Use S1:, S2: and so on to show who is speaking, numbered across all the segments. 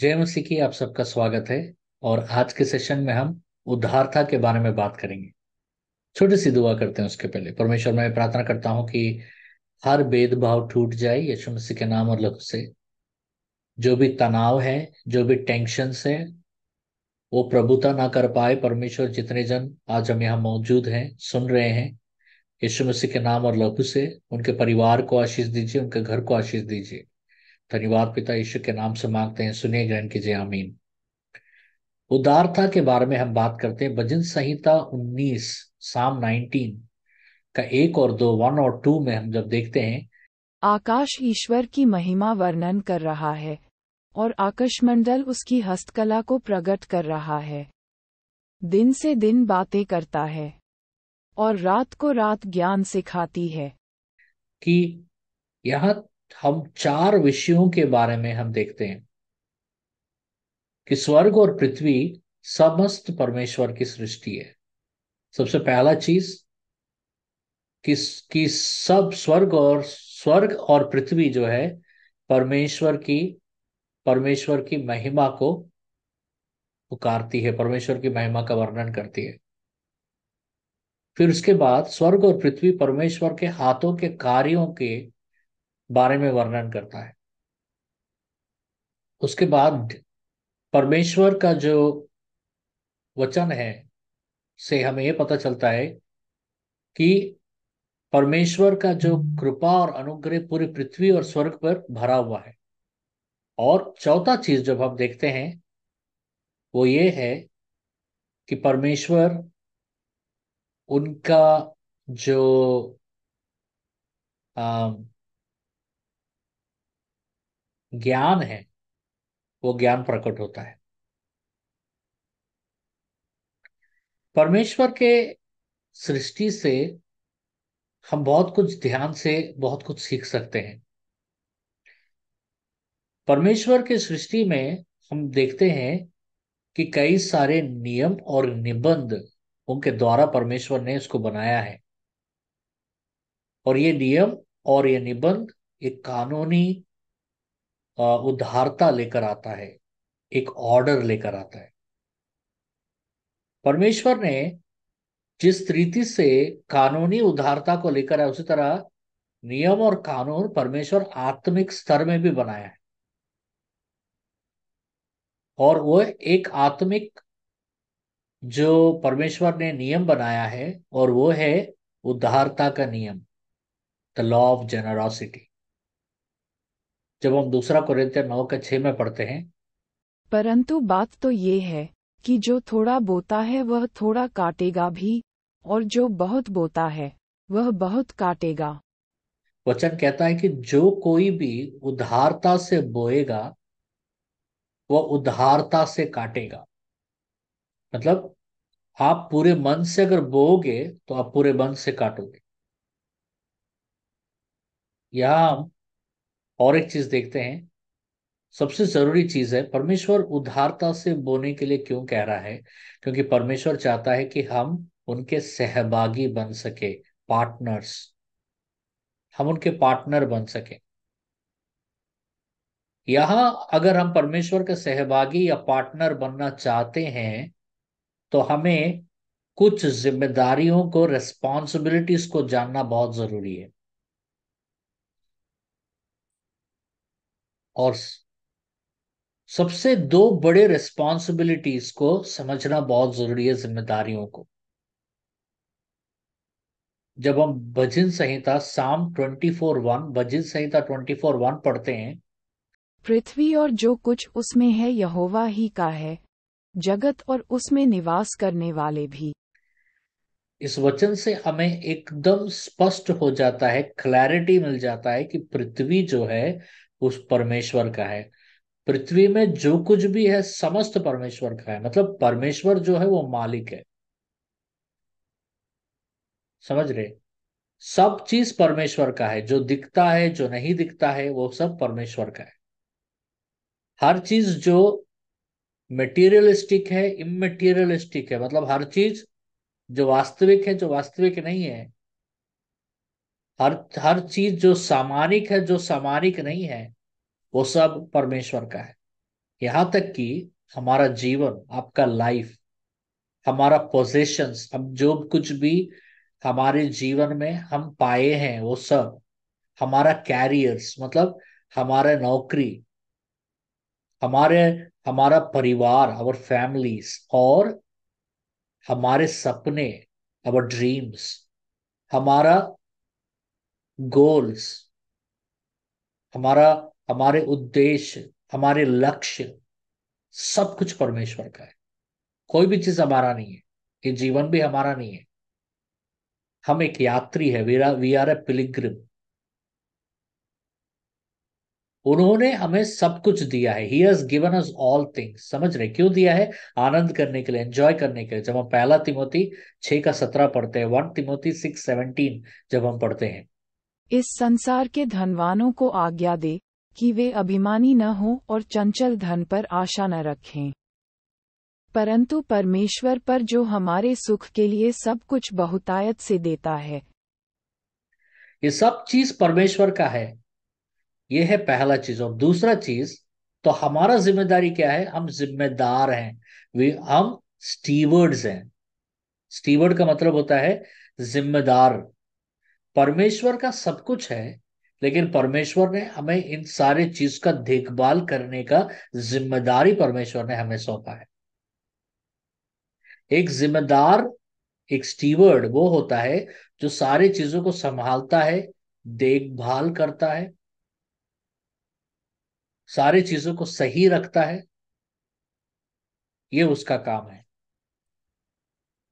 S1: जय मसीह की आप सबका स्वागत है और आज के सेशन में हम उद्धारता के बारे में बात करेंगे छोटी सी दुआ करते हैं उसके पहले परमेश्वर मैं प्रार्थना करता हूं कि हर भेदभाव टूट जाए यीशु मसीह के नाम और लघु से जो भी तनाव है जो भी टेंशन है वो प्रभुता ना कर पाए परमेश्वर जितने जन आज हम यहाँ मौजूद हैं सुन रहे हैं यीशु मसीह के नाम और लघु से उनके परिवार को आशीष दीजिए उनके घर को आशीष दीजिए धन्यवाद पिता ईश्वर के नाम से मांगते हैं सुनिए ग्रहण कीजिए आमीन उदारता के बारे में हम बात करते हैं भजन संहिता 19 साम 19 का एक और दो वन और टू में हम जब देखते हैं
S2: आकाश ईश्वर की महिमा वर्णन कर रहा है और आकाशमंडल उसकी हस्तकला को प्रकट कर रहा है दिन से दिन बातें करता है और रात को रात ज्ञान सिखाती है
S1: कि यह हम चार विषयों के बारे में हम देखते हैं कि स्वर्ग और पृथ्वी समस्त परमेश्वर की सृष्टि है सबसे पहला चीज कि, कि सब स्वर्ग और स्वर्ग और पृथ्वी जो है परमेश्वर की परमेश्वर की महिमा को पुकारती है परमेश्वर की महिमा का वर्णन करती है फिर उसके बाद स्वर्ग और पृथ्वी परमेश्वर के हाथों के कार्यों के बारे में वर्णन करता है उसके बाद परमेश्वर का जो वचन है से हमें यह पता चलता है कि परमेश्वर का जो कृपा और अनुग्रह पूरी पृथ्वी और स्वर्ग पर भरा हुआ है और चौथा चीज जब हम देखते हैं वो ये है कि परमेश्वर उनका जो आ, ज्ञान है वो ज्ञान प्रकट होता है परमेश्वर के सृष्टि से हम बहुत कुछ ध्यान से बहुत कुछ सीख सकते हैं परमेश्वर के सृष्टि में हम देखते हैं कि कई सारे नियम और निबंध उनके द्वारा परमेश्वर ने इसको बनाया है और ये नियम और ये निबंध एक कानूनी उदारता लेकर आता है एक ऑर्डर लेकर आता है परमेश्वर ने जिस रीति से कानूनी उदारता को लेकर है उसी तरह नियम और कानून परमेश्वर आत्मिक स्तर में भी बनाया है और वह एक आत्मिक जो परमेश्वर ने नियम बनाया है और वो है उदारता का नियम द लॉ ऑफ जेनरॉसिटी जब हम दूसरा कुरिंतियन नौ के छह में पढ़ते हैं
S2: परंतु बात तो ये है कि जो थोड़ा बोता है वह थोड़ा काटेगा भी और जो बहुत बोता है वह बहुत काटेगा
S1: वचन कहता है कि जो कोई भी उधारता से बोएगा वह उधारता से काटेगा मतलब आप पूरे मन से अगर बोओगे तो आप पूरे मन से काटोगे यहां और एक चीज देखते हैं सबसे जरूरी चीज है परमेश्वर उदारता से बोने के लिए क्यों कह रहा है क्योंकि परमेश्वर चाहता है कि हम उनके सहभागी बन सके पार्टनर्स हम उनके पार्टनर बन सके यहां अगर हम परमेश्वर के सहभागी या पार्टनर बनना चाहते हैं तो हमें कुछ जिम्मेदारियों को रेस्पॉन्सिबिलिटीज को जानना बहुत जरूरी है और सबसे दो बड़े रिस्पॉन्सिबिलिटीज को समझना बहुत जरूरी है जिम्मेदारियों को जब हम भजन संहिता साम ट्वेंटी फोर वन भजन संहिता ट्वेंटी फोर वन पढ़ते हैं
S2: पृथ्वी और जो कुछ उसमें है यहोवा ही का है जगत और उसमें निवास करने वाले भी
S1: इस वचन से हमें एकदम स्पष्ट हो जाता है क्लैरिटी मिल जाता है कि पृथ्वी जो है उस परमेश्वर का है पृथ्वी में जो कुछ भी है समस्त परमेश्वर का है मतलब परमेश्वर जो है वो मालिक है समझ रहे सब चीज परमेश्वर का है जो दिखता है जो नहीं दिखता है वो सब परमेश्वर का है हर चीज जो मेटीरियलिस्टिक है इमेटीरियलिस्टिक है मतलब हर चीज जो वास्तविक है जो वास्तविक नहीं है हर हर चीज जो सामानिक है जो सामानिक नहीं है वो सब परमेश्वर का है यहाँ तक कि हमारा जीवन आपका लाइफ हमारा पोजेशंस हम जो कुछ भी हमारे जीवन में हम पाए हैं वो सब हमारा कैरियर्स मतलब हमारा नौकरी हमारे हमारा परिवार और फैमिलीज और हमारे सपने और ड्रीम्स हमारा गोल्स हमारा हमारे उद्देश्य हमारे लक्ष्य सब कुछ परमेश्वर का है कोई भी चीज हमारा नहीं है ये जीवन भी हमारा नहीं है हम एक यात्री है वी आर ए पिलिग्रिम उन्होंने हमें सब कुछ दिया है ही has given us all things समझ रहे क्यों दिया है आनंद करने के लिए एंजॉय करने के लिए जब हम पहला तिमोती छह का सत्रह पढ़ते हैं वन तिमोती सिक्स सेवनटीन जब हम पढ़ते हैं इस
S2: संसार के धनवानों को आज्ञा दे कि वे अभिमानी न हों और चंचल धन पर आशा न रखें परंतु परमेश्वर पर जो हमारे सुख के लिए सब कुछ बहुतायत से देता है
S1: ये सब चीज परमेश्वर का है ये है पहला चीज और दूसरा चीज तो हमारा जिम्मेदारी क्या है हम जिम्मेदार हैं वे हम स्टीवर्ड्स हैं स्टीवर्ड का मतलब होता है जिम्मेदार परमेश्वर का सब कुछ है लेकिन परमेश्वर ने हमें इन सारे चीज का देखभाल करने का जिम्मेदारी परमेश्वर ने हमें सौंपा है एक जिम्मेदार एक स्टीवर्ड वो होता है जो सारी चीजों को संभालता है देखभाल करता है सारी चीजों को सही रखता है ये उसका काम है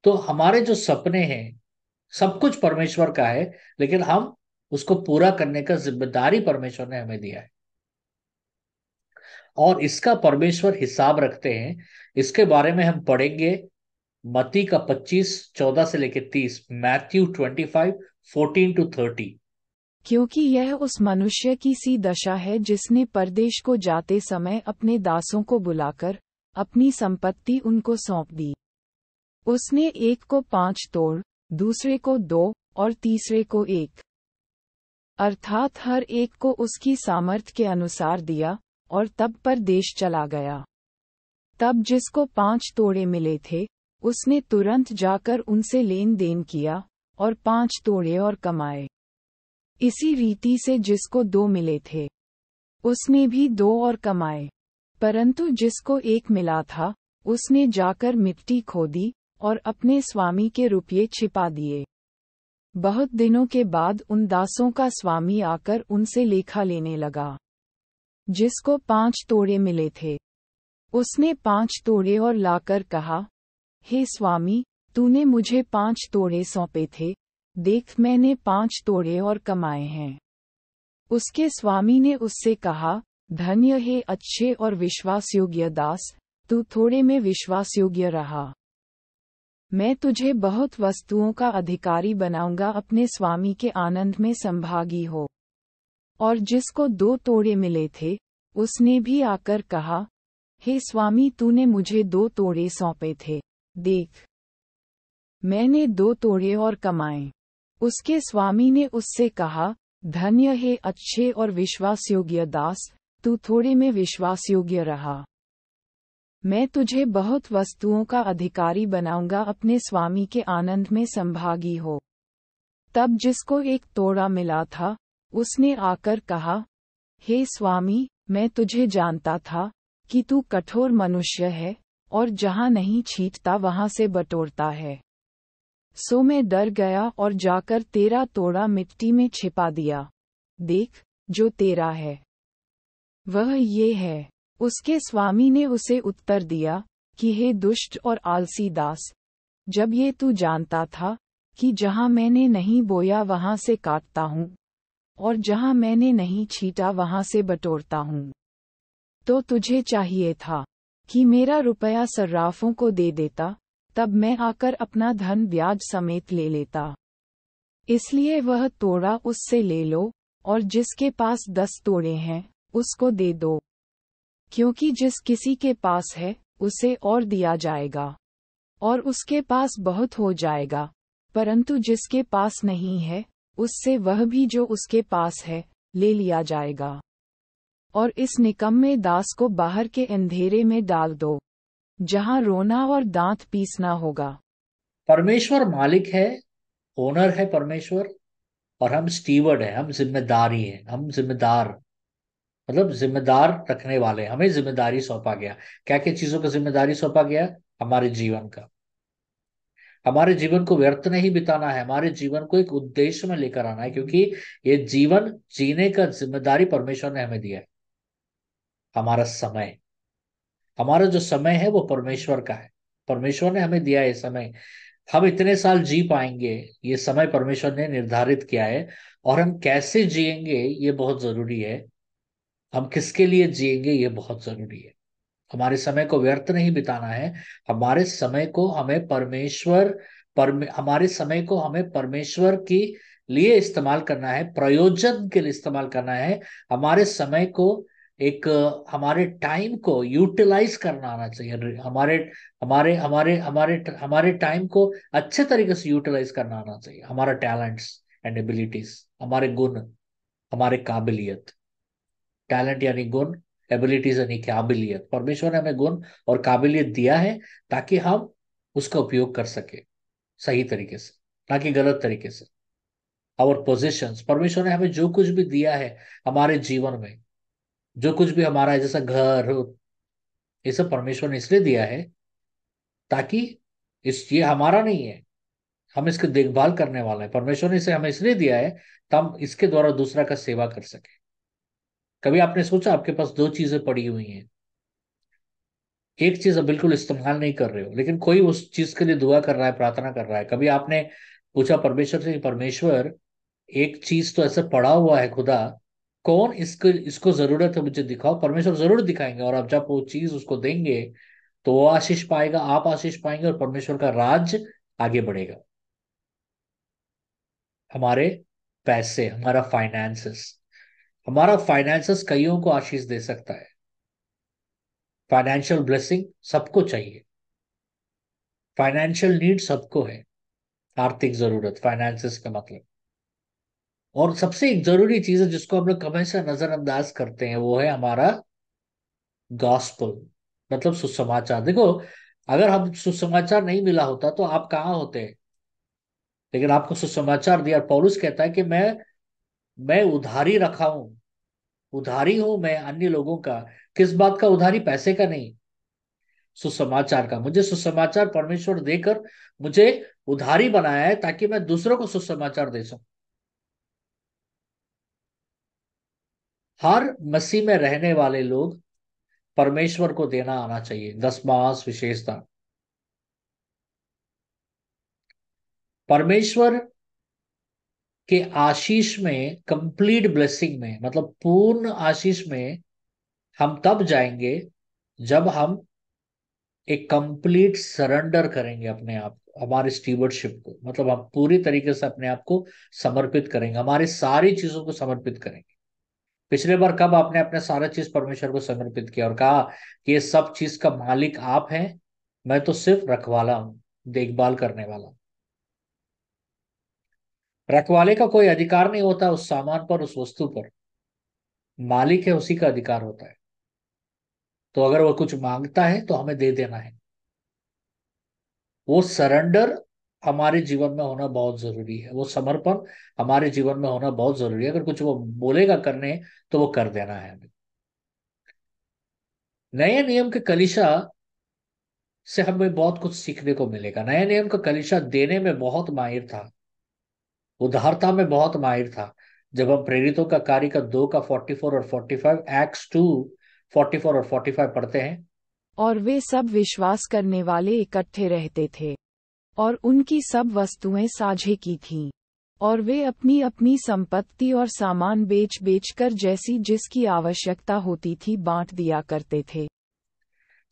S1: तो हमारे जो सपने हैं सब कुछ परमेश्वर का है लेकिन हम उसको पूरा करने का जिम्मेदारी परमेश्वर ने हमें दिया है और इसका परमेश्वर हिसाब रखते हैं इसके बारे में हम पढ़ेंगे मती का 25 14 से लेकर 30 मैथ्यू 25 14 टू 30 क्योंकि
S2: यह उस मनुष्य की सी दशा है जिसने परदेश को जाते समय अपने दासों को बुलाकर अपनी संपत्ति उनको सौंप दी उसने एक को पांच तोड़ दूसरे को दो और तीसरे को एक अर्थात हर एक को उसकी सामर्थ्य के अनुसार दिया और तब पर देश चला गया तब जिसको पांच तोड़े मिले थे उसने तुरंत जाकर उनसे लेन देन किया और पांच तोड़े और कमाए इसी रीति से जिसको दो मिले थे उसने भी दो और कमाए परंतु जिसको एक मिला था उसने जाकर मिट्टी खोदी और अपने स्वामी के रुपये छिपा दिए बहुत दिनों के बाद उन दासों का स्वामी आकर उनसे लेखा लेने लगा जिसको पांच तोड़े मिले थे उसने पांच तोड़े और लाकर कहा हे स्वामी तूने मुझे पांच तोड़े सौंपे थे देख मैंने पांच तोड़े और कमाए हैं उसके स्वामी ने उससे कहा धन्य हे अच्छे और विश्वासयोग्य दास तू थोड़े में विश्वासयोग्य रहा मैं तुझे बहुत वस्तुओं का अधिकारी बनाऊंगा अपने स्वामी के आनंद में संभागी हो और जिसको दो तोड़े मिले थे उसने भी आकर कहा हे स्वामी तूने मुझे दो तोड़े सौंपे थे देख मैंने दो तोड़े और कमाए उसके स्वामी ने उससे कहा धन्य हे अच्छे और विश्वासयोग्य दास तू थोड़े में विश्वासयोग्य रहा मैं तुझे बहुत वस्तुओं का अधिकारी बनाऊंगा अपने स्वामी के आनंद में संभागी हो तब जिसको एक तोड़ा मिला था उसने आकर कहा हे hey स्वामी मैं तुझे जानता था कि तू कठोर मनुष्य है और जहाँ नहीं छींटता वहाँ से बटोरता है सो मैं डर गया और जाकर तेरा तोड़ा मिट्टी में छिपा दिया देख जो तेरा है वह ये है उसके स्वामी ने उसे उत्तर दिया कि हे दुष्ट और आलसी दास जब ये तू जानता था कि जहाँ मैंने नहीं बोया वहाँ से काटता हूँ और जहाँ मैंने नहीं छीटा वहाँ से बटोरता हूँ तो तुझे चाहिए था कि मेरा रुपया सर्राफों को दे देता तब मैं आकर अपना धन ब्याज समेत ले लेता इसलिए वह तोड़ा उससे ले लो और जिसके पास दस तोड़े हैं उसको दे दो क्योंकि जिस किसी के पास है उसे और दिया जाएगा और उसके पास बहुत हो जाएगा परंतु जिसके पास नहीं है उससे वह भी जो उसके पास है ले लिया जाएगा और इस निकम्मे दास को बाहर के अंधेरे में डाल दो जहां रोना और दांत पीसना होगा
S1: परमेश्वर मालिक है ओनर है परमेश्वर और हम स्टीवर्ड है हम जिम्मेदारी है हम जिम्मेदार मतलब जिम्मेदार रखने वाले हमें जिम्मेदारी सौंपा गया क्या क्या चीजों का जिम्मेदारी सौंपा गया हमारे जीवन का हमारे जीवन को व्यर्थ नहीं बिताना है हमारे जीवन को एक उद्देश्य में लेकर आना है क्योंकि ये जीवन जीने का जिम्मेदारी परमेश्वर ने हमें दिया है हमारा समय हमारा जो समय है वो परमेश्वर का है परमेश्वर ने हमें दिया है समय हम इतने साल जी पाएंगे ये समय परमेश्वर ने निर्धारित किया है और हम कैसे जिएंगे ये बहुत जरूरी है हम किसके लिए जिएंगे ये बहुत जरूरी है हमारे समय को व्यर्थ नहीं बिताना है हमारे समय को हमें परमेश्वर परमे, हमारे समय को हमें परमेश्वर की लिए इस्तेमाल करना है प्रयोजन के लिए इस्तेमाल करना है हमारे समय को एक हमारे टाइम को यूटिलाइज करना आना चाहिए हमारे हमारे हमारे हमारे हमारे टाइम को अच्छे तरीके से यूटिलाइज करना आना चाहिए हमारा टैलेंट्स एंड एबिलिटीज हमारे गुण हमारे काबिलियत टैलेंट यानी गुण एबिलिटीज यानी काबिलियत परमेश्वर ने हमें गुण और काबिलियत दिया है ताकि हम उसका उपयोग कर सके सही तरीके से ना कि गलत तरीके से और पोजिशन परमेश्वर ने हमें जो कुछ भी दिया है हमारे जीवन में जो कुछ भी हमारा है जैसा घर ये सब परमेश्वर ने इसलिए दिया है ताकि इस ये हमारा नहीं है हम इसकी देखभाल करने वाला है परमेश्वर ने इसे हमें इसलिए दिया है तो हम इसके द्वारा दूसरा का सेवा कर सके कभी आपने सोचा आपके पास दो चीजें पड़ी हुई हैं एक चीज आप बिल्कुल इस्तेमाल नहीं कर रहे हो लेकिन कोई उस चीज के लिए दुआ कर रहा है प्रार्थना कर रहा है कभी आपने पूछा परमेश्वर से परमेश्वर एक चीज तो ऐसा पड़ा हुआ है खुदा कौन इसको इसको जरूरत है मुझे दिखाओ परमेश्वर जरूर दिखाएंगे और आप जब वो चीज उसको देंगे तो वो आशीष पाएगा आप आशीष पाएंगे और परमेश्वर का राज आगे बढ़ेगा हमारे पैसे हमारा फाइनेंसेस हमारा फाइनेंस कईयों को आशीष दे सकता है फाइनेंशियल ब्लेसिंग सबको चाहिए फाइनेंशियल नीड सबको है आर्थिक जरूरत फाइनेंसिस का मतलब और सबसे एक जरूरी चीज है जिसको हम लोग हमेशा नजरअंदाज करते हैं वो है हमारा गॉस्पल मतलब सुसमाचार देखो अगर हम सुसमाचार नहीं मिला होता तो आप कहाँ होते लेकिन आपको सुसमाचार दिया पौलुस कहता है कि मैं मैं उधारी रखा हूं उधारी हूं मैं अन्य लोगों का किस बात का उधारी पैसे का नहीं सुसमाचार का मुझे सुसमाचार परमेश्वर देकर मुझे उधारी बनाया है ताकि मैं दूसरों को सुसमाचार दे सकूं हर मसीह में रहने वाले लोग परमेश्वर को देना आना चाहिए दस मास विशेषता परमेश्वर के आशीष में कंप्लीट ब्लेसिंग में मतलब पूर्ण आशीष में हम तब जाएंगे जब हम एक कंप्लीट सरेंडर करेंगे अपने आप हमारे स्टीवर्डशिप को मतलब हम पूरी तरीके से अपने आप को समर्पित करेंगे हमारी सारी चीजों को समर्पित करेंगे पिछले बार कब आपने अपने सारा चीज परमेश्वर को समर्पित किया और कहा कि ये सब चीज का मालिक आप हैं मैं तो सिर्फ रखवाला हूं देखभाल करने वाला हूं रखवाले का कोई अधिकार नहीं होता उस सामान पर उस वस्तु पर मालिक है उसी का अधिकार होता है तो अगर वह कुछ मांगता है तो हमें दे देना है वो सरेंडर हमारे जीवन में होना बहुत जरूरी है वो समर्पण हमारे जीवन में होना बहुत जरूरी है अगर कुछ वो बोलेगा करने तो वो कर देना है हमें नए नियम के कलिशा से हमें बहुत कुछ सीखने को मिलेगा नए नियम का कलिशा देने में बहुत माहिर था उदारता में बहुत माहिर था जब हम प्रेरितों का कार्य का दो का फोर्टी फोर और forty five Acts two forty four और फोर्टी फाइव पढ़ते हैं
S2: और वे सब विश्वास करने वाले इकट्ठे रहते थे और उनकी सब वस्तुएं साझे की थीं और वे अपनी अपनी संपत्ति और सामान बेच बेच कर जैसी जिसकी आवश्यकता होती थी बांट दिया करते थे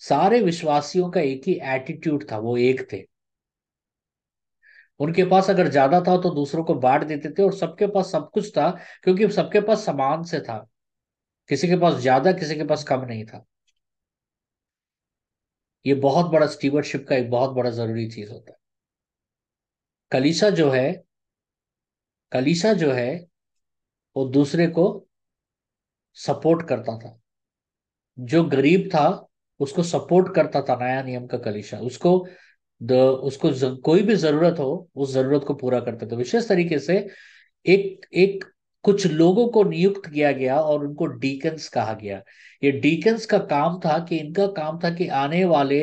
S1: सारे विश्वासियों का एक ही एटीट्यूड था वो एक थे उनके पास अगर ज्यादा था तो दूसरों को बांट देते थे और सबके पास सब कुछ था क्योंकि सबके पास समान से था किसी के पास ज्यादा किसी के पास कम नहीं था ये बहुत बड़ा स्टीवरशिप का एक बहुत बड़ा जरूरी चीज होता है कलीसा जो है कलीसा जो है वो दूसरे को सपोर्ट करता था जो गरीब था उसको सपोर्ट करता था नया नियम का कलीसा उसको द उसको ज, कोई भी जरूरत हो उस जरूरत को पूरा करते थे तो विशेष तरीके से एक एक कुछ लोगों को नियुक्त किया गया और उनको डीकन्स कहा गया ये डीकन्स का काम था कि इनका काम था कि आने वाले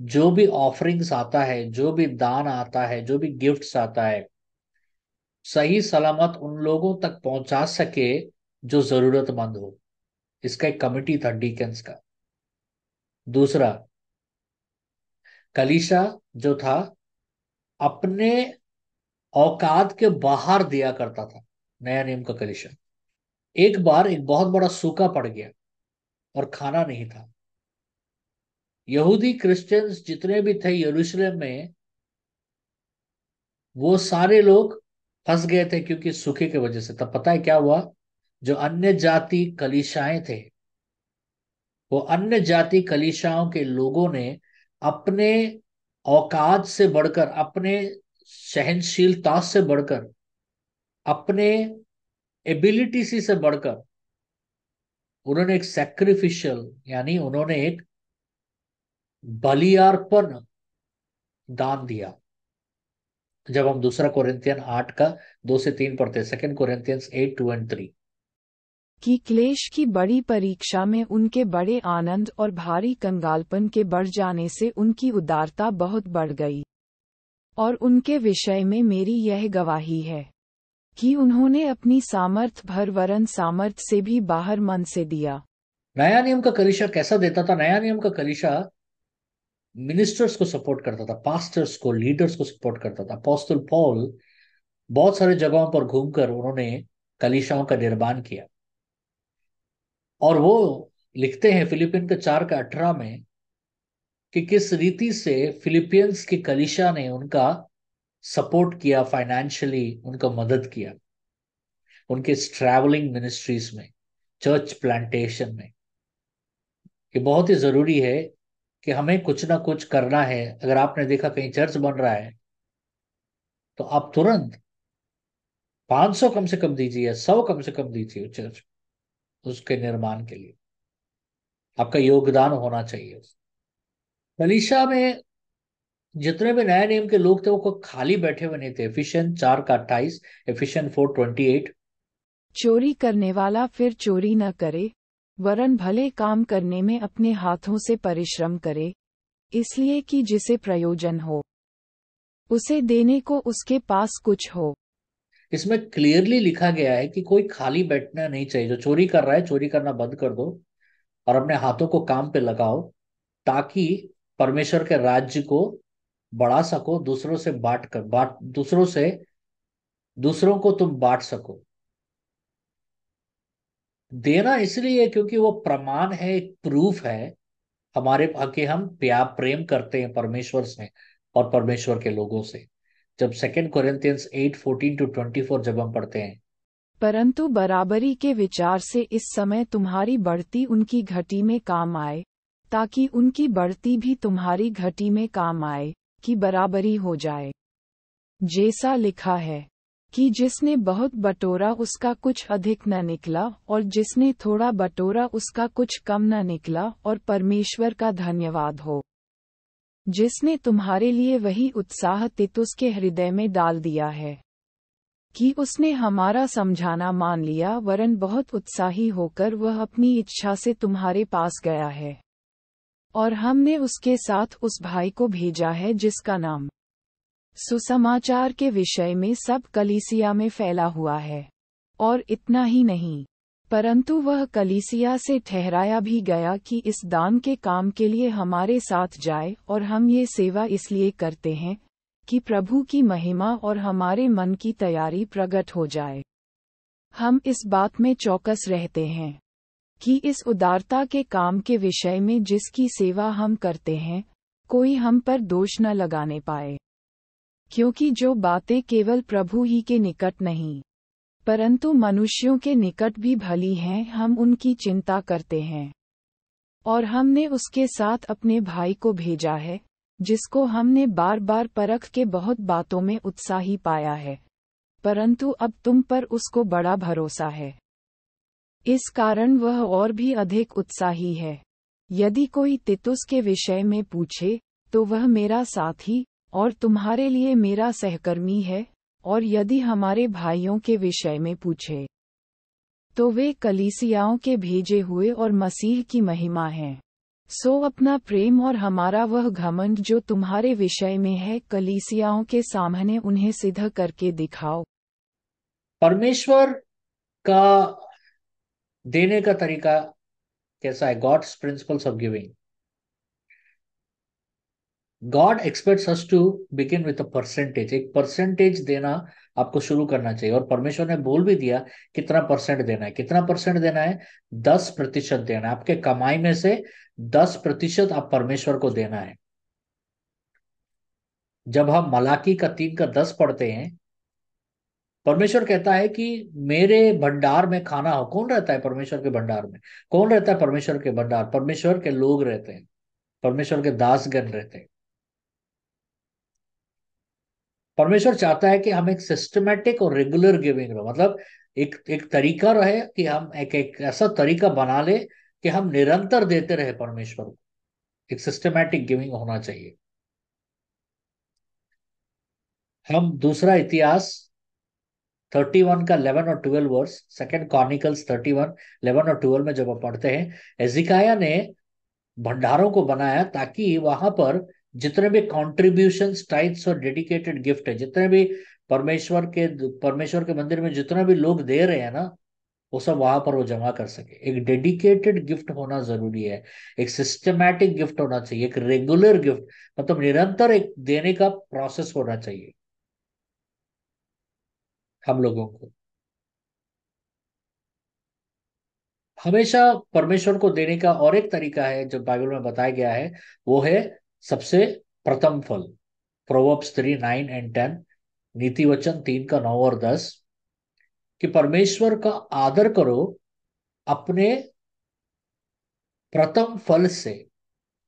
S1: जो भी ऑफरिंग्स आता है जो भी दान आता है जो भी गिफ्ट्स आता है सही सलामत उन लोगों तक पहुंचा सके जो जरूरतमंद हो इसका एक कमिटी था डीकन्स का दूसरा कलीसा जो था अपने औकात के बाहर दिया करता था नया नियम का कलीसा एक बार एक बहुत बड़ा सूखा पड़ गया और खाना नहीं था यहूदी क्रिश्चियंस जितने भी थे यरूशलेम में वो सारे लोग फंस गए थे क्योंकि सूखे की वजह से तब पता है क्या हुआ जो अन्य जाति कलिशाएं थे वो अन्य जाति कलिशाओं के लोगों ने अपने औकात से बढ़कर अपने सहनशीलता से बढ़कर अपने एबिलिटी से बढ़कर उन्होंने एक सेक्रीफिशियल यानी उन्होंने एक बलियार्पण दान दिया जब हम दूसरा कोरिंथियन आठ का दो से तीन पढ़ते second Corinthians eight two and three
S2: कि क्लेश की बड़ी परीक्षा में उनके बड़े आनंद और भारी कंगालपन के बढ़ जाने से उनकी उदारता बहुत बढ़ गई और उनके विषय में मेरी यह गवाही है कि उन्होंने अपनी सामर्थ भर वरण सामर्थ से भी बाहर मन से दिया
S1: नया नियम का कलिशा कैसा देता था नया नियम का कलिशा मिनिस्टर्स को सपोर्ट करता था पास्टर्स को लीडर्स को सपोर्ट करता था पोस्टल पॉल बहुत सारे जगहों पर घूमकर उन्होंने कलिशाओं का निर्माण किया और वो लिखते हैं फिलिपिन के चार का अठारह में कि किस रीति से फिलिपियंस की कलिशा ने उनका सपोर्ट किया फाइनेंशियली उनका मदद किया उनके ट्रैवलिंग मिनिस्ट्रीज में चर्च प्लांटेशन में कि बहुत ही जरूरी है कि हमें कुछ ना कुछ करना है अगर आपने देखा कहीं चर्च बन रहा है तो आप तुरंत 500 कम से कम दीजिए 100 कम से कम दीजिए चर्च उसके निर्माण के लिए आपका योगदान होना चाहिए मलिशा में जितने भी नए नियम के लोग थे वो खाली बैठे हुए नहीं थे एफिशियन चार का अट्ठाईस एफिशियन फोर ट्वेंटी एट चोरी
S2: करने वाला फिर चोरी न करे वरन भले काम करने में अपने हाथों से परिश्रम करे इसलिए कि जिसे प्रयोजन हो उसे देने को उसके पास कुछ हो
S1: इसमें क्लियरली लिखा गया है कि कोई खाली बैठना नहीं चाहिए जो चोरी कर रहा है चोरी करना बंद कर दो और अपने हाथों को काम पे लगाओ ताकि परमेश्वर के राज्य को बढ़ा सको दूसरों से बांट कर बांट दूसरों से दूसरों को तुम बांट सको देना इसलिए क्योंकि वो प्रमाण है एक प्रूफ है हमारे हम प्यार प्रेम करते हैं परमेश्वर से और परमेश्वर के लोगों से जब second Corinthians eight fourteen to twenty four जब हम पढ़ते हैं
S2: परंतु बराबरी के विचार से इस समय तुम्हारी बढ़ती उनकी घटी में काम आए ताकि उनकी बढ़ती भी तुम्हारी घटी में काम आए कि बराबरी हो जाए जैसा लिखा है कि जिसने बहुत बटोरा उसका कुछ अधिक न निकला और जिसने थोड़ा बटोरा उसका कुछ कम न निकला और परमेश्वर का धन्यवाद हो जिसने तुम्हारे लिए वही उत्साह तितुस के हृदय में डाल दिया है कि उसने हमारा समझाना मान लिया वरन बहुत उत्साही होकर वह अपनी इच्छा से तुम्हारे पास गया है और हमने उसके साथ उस भाई को भेजा है जिसका नाम सुसमाचार के विषय में सब कलीसिया में फैला हुआ है और इतना ही नहीं परंतु वह कलीसिया से ठहराया भी गया कि इस दान के काम के लिए हमारे साथ जाए और हम ये सेवा इसलिए करते हैं कि प्रभु की महिमा और हमारे मन की तैयारी प्रकट हो जाए हम इस बात में चौकस रहते हैं कि इस उदारता के काम के विषय में जिसकी सेवा हम करते हैं कोई हम पर दोष न लगाने पाए क्योंकि जो बातें केवल प्रभु ही के निकट नहीं परंतु मनुष्यों के निकट भी भली हैं हम उनकी चिंता करते हैं और हमने उसके साथ अपने भाई को भेजा है जिसको हमने बार बार परख के बहुत बातों में उत्साही पाया है परंतु अब तुम पर उसको बड़ा भरोसा है इस कारण वह और भी अधिक उत्साही है यदि कोई तितुस के विषय में पूछे तो वह मेरा साथी और तुम्हारे लिए मेरा सहकर्मी है और यदि हमारे भाइयों के विषय में पूछे तो वे कलीसियाओं के भेजे हुए और मसीह की महिमा हैं सो अपना प्रेम और हमारा वह घमंड जो तुम्हारे विषय में है कलीसियाओं के सामने उन्हें सिद्ध करके दिखाओ
S1: परमेश्वर का देने का तरीका कैसा है God's principles of giving God expects us to begin with a percentage एक परसेंटेज देना आपको शुरू करना चाहिए और परमेश्वर ने बोल भी दिया कितना परसेंट देना है कितना परसेंट देना है दस प्रतिशत देना है आपके कमाई में से दस प्रतिशत आप परमेश्वर को देना है जब हम मलाकी का तीन का दस पढ़ते हैं परमेश्वर कहता है कि मेरे भंडार में खाना हो कौन रहता है परमेश्वर के भंडार में कौन रहता है परमेश्वर के भंडार परमेश्वर के लोग रहते हैं परमेश्वर के दासगण रहते हैं परमेश्वर चाहता है कि हम एक सिस्टमेटिक और रेगुलर गिविंग रहे मतलब एक एक तरीका रहे कि हम एक एक ऐसा तरीका बना ले कि हम निरंतर देते रहे परमेश्वर को एक सिस्टमेटिक गिविंग होना चाहिए हम दूसरा इतिहास 31 का 11 और 12 वर्स सेकेंड कॉर्निकल्स 31 11 और 12 में जब हम पढ़ते हैं एजिकाया ने भंडारों को बनाया ताकि वहां पर जितने भी कॉन्ट्रीब्यूशन टाइट्स और डेडिकेटेड गिफ्ट है जितने भी परमेश्वर के परमेश्वर के मंदिर में जितने भी लोग दे रहे हैं ना वो सब वहां पर वो जमा कर सके एक डेडिकेटेड गिफ्ट होना जरूरी है एक सिस्टमैटिक गिफ्ट होना चाहिए एक रेगुलर गिफ्ट मतलब निरंतर एक देने का प्रोसेस होना चाहिए हम लोगों को हमेशा परमेश्वर को देने का और एक तरीका है जो बाइबल में बताया गया है वो है सबसे प्रथम फल Proverbs three nine and ten नीति वचन तीन का नौ और दस कि परमेश्वर का आदर करो अपने प्रथम फल से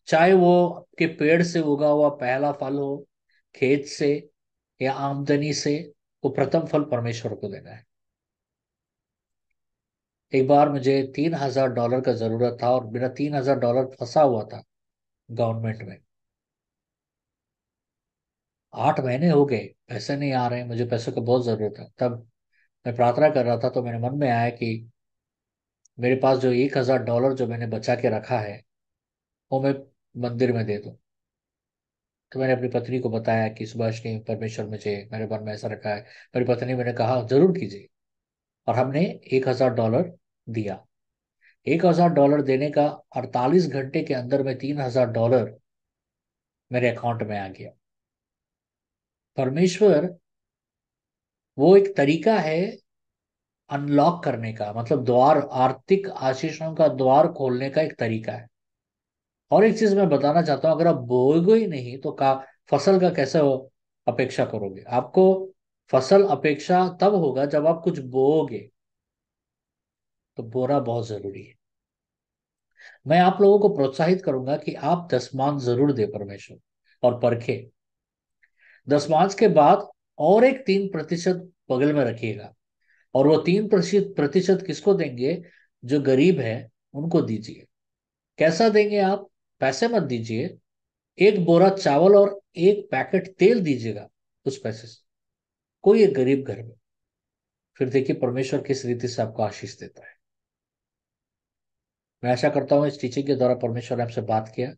S1: चाहे वो आपके पेड़ से उगा हुआ पहला फल हो खेत से या आमदनी से वो प्रथम फल परमेश्वर को देना है एक बार मुझे तीन हजार डॉलर का जरूरत था और मेरा तीन हजार डॉलर फंसा हुआ था गवर्नमेंट में आठ महीने हो गए पैसे नहीं आ रहे मुझे पैसों की बहुत ज़रूरत है तब मैं प्रार्थना कर रहा था तो मेरे मन में आया कि मेरे पास जो एक हज़ार डॉलर जो मैंने बचा के रखा है वो मैं मंदिर में दे दूँ तो मैंने अपनी पत्नी को बताया कि सुभाष ने परमेश्वर मुझे मेरे मन में ऐसा रखा है मेरी पत्नी मैंने कहा ज़रूर कीजिए और हमने एक हज़ार डॉलर दिया एक हज़ार डॉलर देने का अड़तालीस घंटे के अंदर में तीन हज़ार डॉलर मेरे अकाउंट में आ गया परमेश्वर वो एक तरीका है अनलॉक करने का मतलब द्वार आर्थिक आशीषों का द्वार खोलने का एक तरीका है और एक चीज मैं बताना चाहता हूं अगर आप बोएगे ही नहीं तो का फसल का कैसे हो अपेक्षा करोगे आपको फसल अपेक्षा तब होगा जब आप कुछ बोओगे तो बोना बहुत जरूरी है मैं आप लोगों को प्रोत्साहित करूंगा कि आप दसमान जरूर दे परमेश्वर और परखे दस मार्च के बाद और एक तीन प्रतिशत बगल में रखिएगा और वो तीन प्रतिशत किसको देंगे जो गरीब है उनको दीजिए कैसा देंगे आप पैसे मत दीजिए एक बोरा चावल और एक पैकेट तेल दीजिएगा उस पैसे से कोई एक गरीब घर में फिर देखिए परमेश्वर किस रीति से आपको आशीष देता है मैं आशा करता हूं इस टीचिंग के द्वारा परमेश्वर ने आपसे बात किया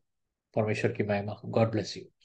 S1: परमेश्वर की महिमा गॉड ब्लेस यू